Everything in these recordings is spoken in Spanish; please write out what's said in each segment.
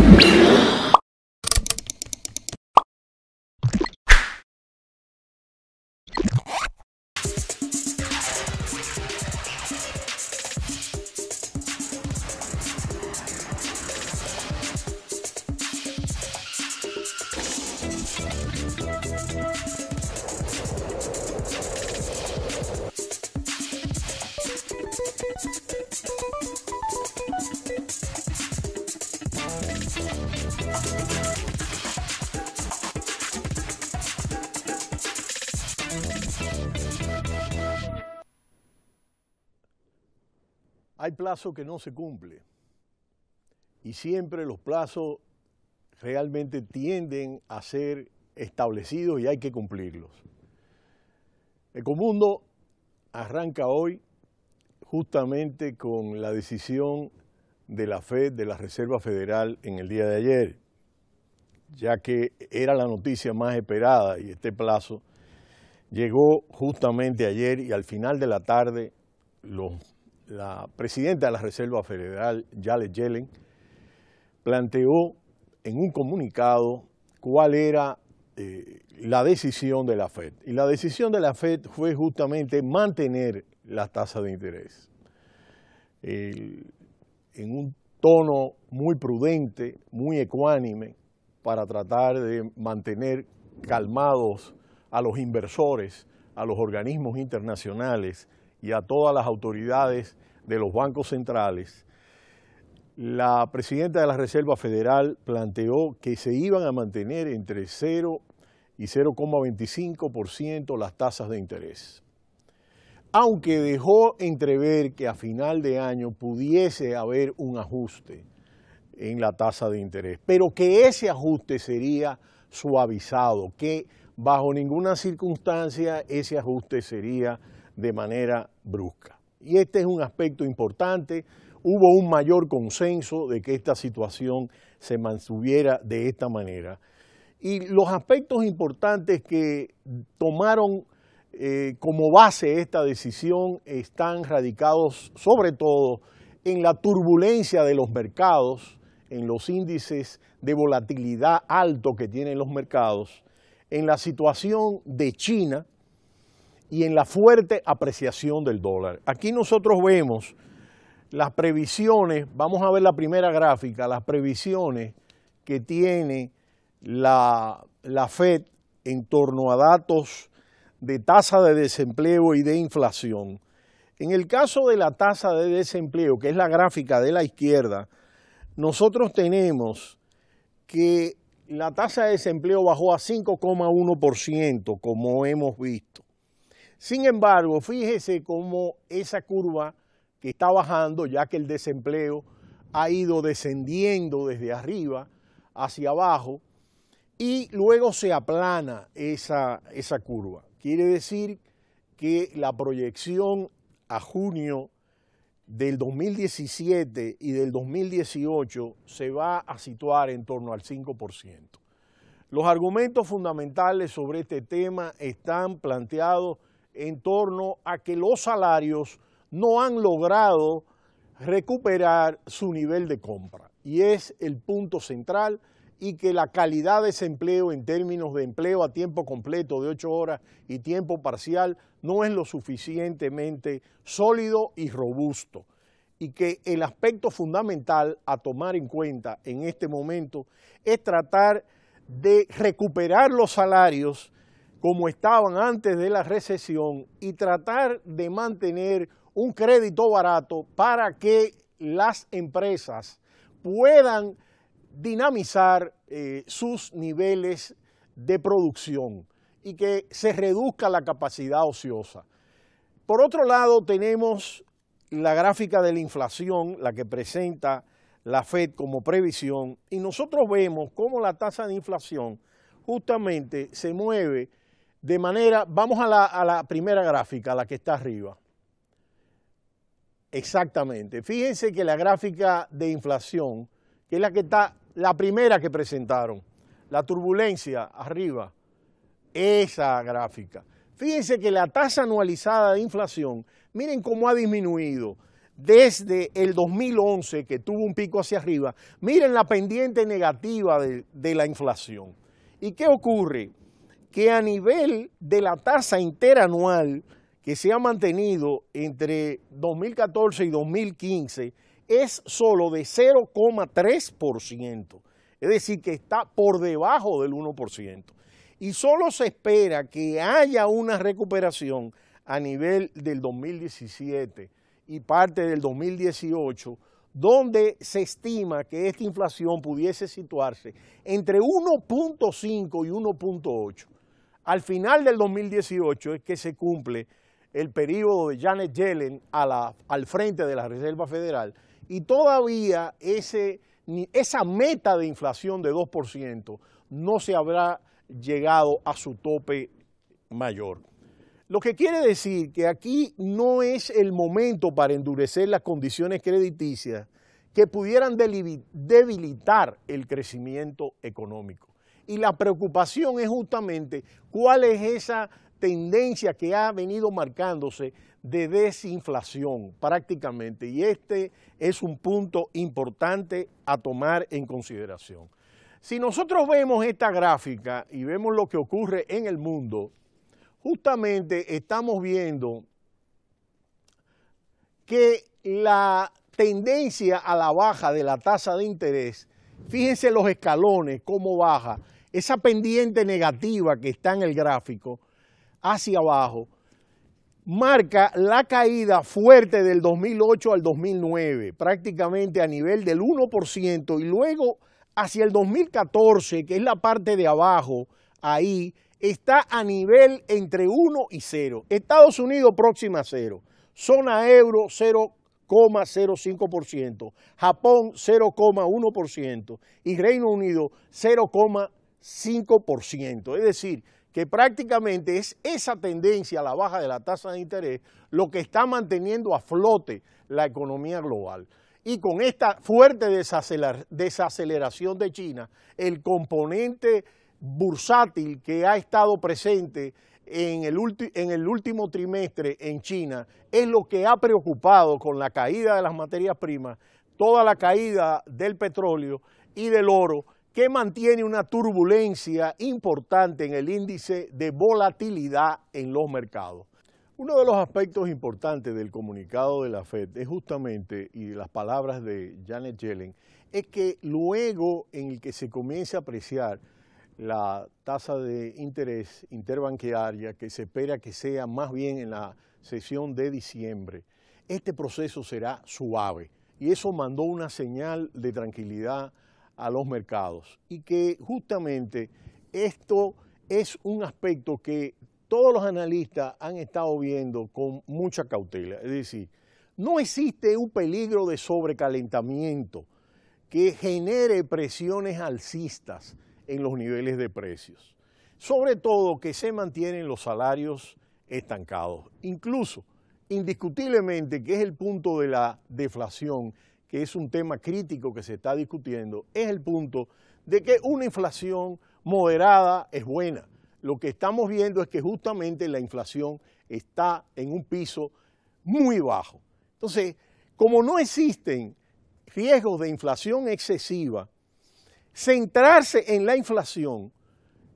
Thank you. Hay plazos que no se cumplen y siempre los plazos realmente tienden a ser establecidos y hay que cumplirlos. Ecomundo arranca hoy justamente con la decisión de la FED, de la Reserva Federal, en el día de ayer ya que era la noticia más esperada y este plazo llegó justamente ayer y al final de la tarde la presidenta de la Reserva Federal, Janet Yellen, planteó en un comunicado cuál era eh, la decisión de la FED. Y la decisión de la FED fue justamente mantener las tasas de interés. en un tono muy prudente, muy ecuánime, para tratar de mantener calmados a los inversores, a los organismos internacionales y a todas las autoridades de los bancos centrales, la presidenta de la Reserva Federal planteó que se iban a mantener entre 0 y 0,25% las tasas de interés. Aunque dejó entrever que a final de año pudiese haber un ajuste, en la tasa de interés, pero que ese ajuste sería suavizado, que bajo ninguna circunstancia ese ajuste sería de manera brusca. Y este es un aspecto importante. Hubo un mayor consenso de que esta situación se mantuviera de esta manera. Y los aspectos importantes que tomaron eh, como base esta decisión están radicados sobre todo en la turbulencia de los mercados, en los índices de volatilidad alto que tienen los mercados, en la situación de China y en la fuerte apreciación del dólar. Aquí nosotros vemos las previsiones, vamos a ver la primera gráfica, las previsiones que tiene la, la Fed en torno a datos de tasa de desempleo y de inflación. En el caso de la tasa de desempleo, que es la gráfica de la izquierda, nosotros tenemos que la tasa de desempleo bajó a 5,1%, como hemos visto. Sin embargo, fíjese cómo esa curva que está bajando, ya que el desempleo ha ido descendiendo desde arriba hacia abajo, y luego se aplana esa, esa curva. Quiere decir que la proyección a junio del 2017 y del 2018 se va a situar en torno al 5%. Los argumentos fundamentales sobre este tema están planteados en torno a que los salarios no han logrado recuperar su nivel de compra y es el punto central y que la calidad de ese empleo en términos de empleo a tiempo completo de ocho horas y tiempo parcial no es lo suficientemente sólido y robusto. Y que el aspecto fundamental a tomar en cuenta en este momento es tratar de recuperar los salarios como estaban antes de la recesión y tratar de mantener un crédito barato para que las empresas puedan dinamizar eh, sus niveles de producción y que se reduzca la capacidad ociosa. Por otro lado, tenemos la gráfica de la inflación, la que presenta la FED como previsión, y nosotros vemos cómo la tasa de inflación justamente se mueve de manera, vamos a la primera gráfica, la que está arriba. Exactamente. Fíjense que la gráfica de inflación, que es la que está la primera que presentaron, la turbulencia arriba, esa gráfica. Fíjense que la tasa anualizada de inflación, miren cómo ha disminuido desde el 2011, que tuvo un pico hacia arriba, miren la pendiente negativa de, la inflación. ¿Y qué ocurre? Que a nivel de la tasa interanual que se ha mantenido entre 2014 y 2015, es solo de 0,3%, es decir, que está por debajo del 1%. Y solo se espera que haya una recuperación a nivel del 2017 y parte del 2018, donde se estima que esta inflación pudiese situarse entre 1.5 y 1.8. Al final del 2018 es que se cumple el periodo de Janet Yellen al frente de la Reserva Federal, y todavía esa meta de inflación de 2% no se habrá llegado a su tope mayor. Lo que quiere decir que aquí no es el momento para endurecer las condiciones crediticias que pudieran debilitar el crecimiento económico. Y la preocupación es justamente cuál es esa tendencia que ha venido marcándose de desinflación prácticamente y este es un punto importante a tomar en consideración. Si nosotros vemos esta gráfica y vemos lo que ocurre en el mundo, justamente estamos viendo que la tendencia a la baja de la tasa de interés, fíjense los escalones, cómo baja, esa pendiente negativa que está en el gráfico hacia abajo, marca la caída fuerte del 2008 al 2009, prácticamente a nivel del 1%, y luego hacia el 2014, que es la parte de abajo, ahí está a nivel entre 1 y 0. Estados Unidos próxima a 0. Zona euro 0,05%. Japón 0,1%. Y Reino Unido 0,5%. Es decir, que prácticamente es esa tendencia a la baja de la tasa de interés lo que está manteniendo a flote la economía global. Y con esta fuerte desaceleración de China, el componente bursátil que ha estado presente en el, en el, último trimestre en China es lo que ha preocupado con la caída de las materias primas, toda la caída del petróleo y del oro que mantiene una turbulencia importante en el índice de volatilidad en los mercados. Uno de los aspectos importantes del comunicado de la Fed es justamente, y las palabras de Janet Yellen, es que luego en el que se comience a apreciar la tasa de interés interbanquearia que se espera que sea más bien en la sesión de diciembre, este proceso será suave. Y eso mandó una señal de tranquilidad a los mercados y que justamente esto es un aspecto que todos los analistas han estado viendo con mucha cautela. Es decir, no existe un peligro de sobrecalentamiento que genere presiones alcistas en los niveles de precios. Sobre todo que se mantienen los salarios estancados. Incluso, indiscutiblemente, que es el punto de la deflación, que es un tema crítico que se está discutiendo, es el punto de que una inflación moderada es buena. Lo que estamos viendo es que justamente la inflación está en un piso muy bajo. Entonces, como no existen riesgos de inflación excesiva, centrarse en la inflación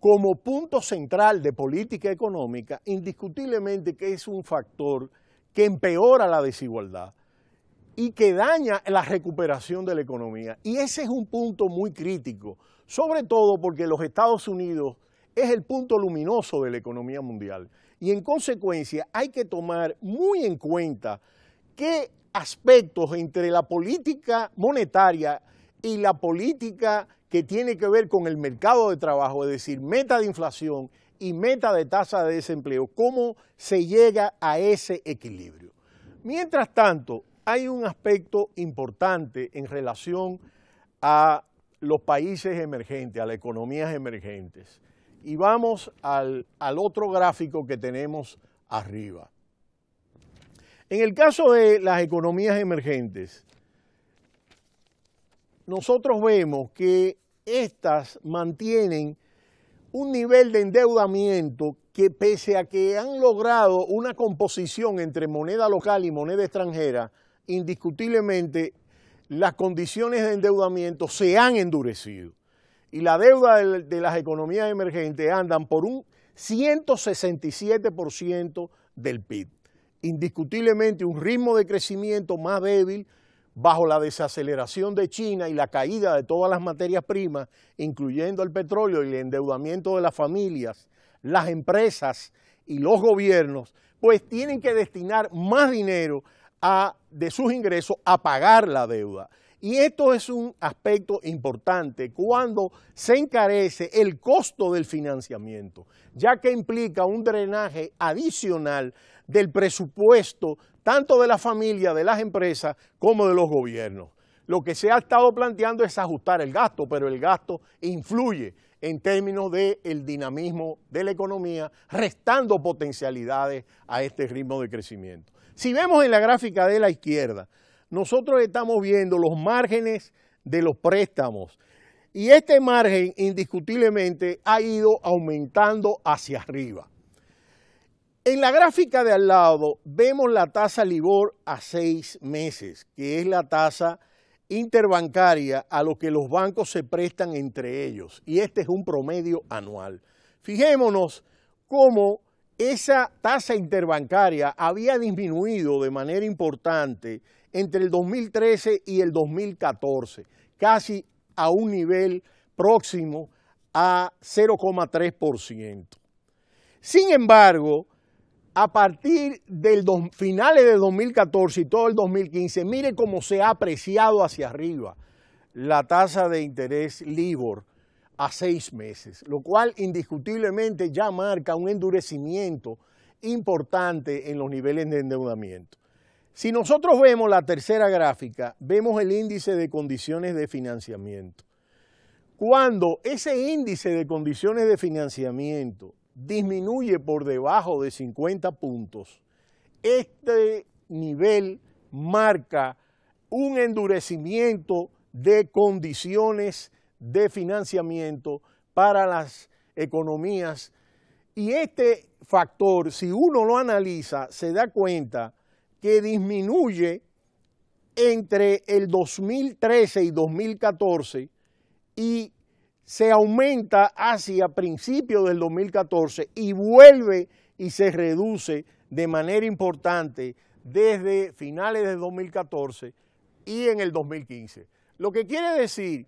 como punto central de política económica, indiscutiblemente que es un factor que empeora la desigualdad, y que daña la recuperación de la economía. Y ese es un punto muy crítico, sobre todo porque los Estados Unidos es el punto luminoso de la economía mundial. Y en consecuencia hay que tomar muy en cuenta qué aspectos entre la política monetaria y la política que tiene que ver con el mercado de trabajo, es decir, meta de inflación y meta de tasa de desempleo, cómo se llega a ese equilibrio. Mientras tanto, hay un aspecto importante en relación a los países emergentes, a las economías emergentes. Y vamos al, otro gráfico que tenemos arriba. En el caso de las economías emergentes, nosotros vemos que estas mantienen un nivel de endeudamiento que pese a que han logrado una composición entre moneda local y moneda extranjera, indiscutiblemente las condiciones de endeudamiento se han endurecido y la deuda de, las economías emergentes andan por un 167% del PIB. Indiscutiblemente un ritmo de crecimiento más débil bajo la desaceleración de China y la caída de todas las materias primas, incluyendo el petróleo y el endeudamiento de las familias, las empresas y los gobiernos, pues tienen que destinar más dinero de sus ingresos a pagar la deuda. Y esto es un aspecto importante cuando se encarece el costo del financiamiento, ya que implica un drenaje adicional del presupuesto tanto de la familia, de las empresas, como de los gobiernos. Lo que se ha estado planteando es ajustar el gasto, pero el gasto influye en términos del dinamismo de la economía, restando potencialidades a este ritmo de crecimiento. Si vemos en la gráfica de la izquierda, nosotros estamos viendo los márgenes de los préstamos. Y este margen indiscutiblemente ha ido aumentando hacia arriba. En la gráfica de al lado vemos la tasa LIBOR a seis meses, que es la tasa interbancaria a lo que los bancos se prestan entre ellos. Y este es un promedio anual. Fijémonos cómo esa tasa interbancaria había disminuido de manera importante entre el 2013 y el 2014, casi a un nivel próximo a 0,3%. Sin embargo, a partir del finales de 2014 y todo el 2015, mire cómo se ha apreciado hacia arriba la tasa de interés LIBOR a seis meses, lo cual indiscutiblemente ya marca un endurecimiento importante en los niveles de endeudamiento. Si nosotros vemos la tercera gráfica, vemos el índice de condiciones de financiamiento. Cuando ese índice de condiciones de financiamiento disminuye por debajo de 50 puntos, este nivel marca un endurecimiento de condiciones de financiamiento para las economías. Y este factor, si uno lo analiza, se da cuenta que disminuye entre el 2013 y 2014 y se aumenta hacia principios del 2014 y vuelve y se reduce de manera importante desde finales del 2014 y en el 2015. Lo que quiere decir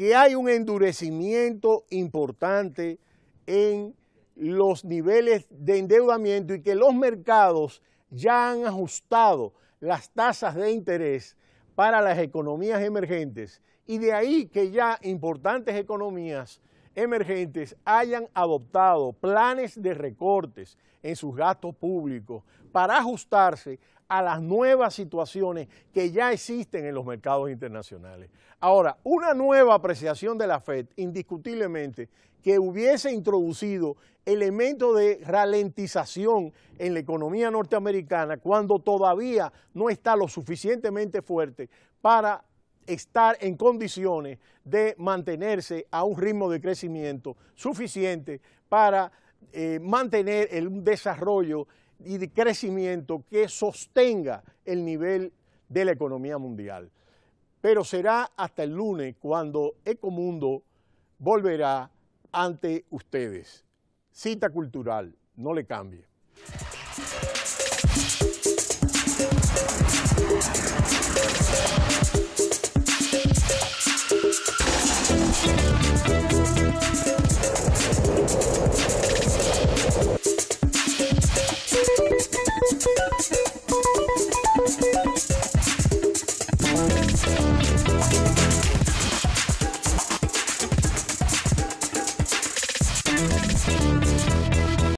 que hay un endurecimiento importante en los niveles de endeudamiento y que los mercados ya han ajustado las tasas de interés para las economías emergentes y de ahí que ya importantes economías emergentes hayan adoptado planes de recortes en sus gastos públicos para ajustarse a las nuevas situaciones que ya existen en los mercados internacionales. Ahora, una nueva apreciación de la Fed, indiscutiblemente, que hubiese introducido elementos de ralentización en la economía norteamericana cuando todavía no está lo suficientemente fuerte para estar en condiciones de mantenerse a un ritmo de crecimiento suficiente para eh, mantener el desarrollo y de crecimiento que sostenga el nivel de la economía mundial. Pero será hasta el lunes cuando Ecomundo volverá ante ustedes. Cita cultural, no le cambie.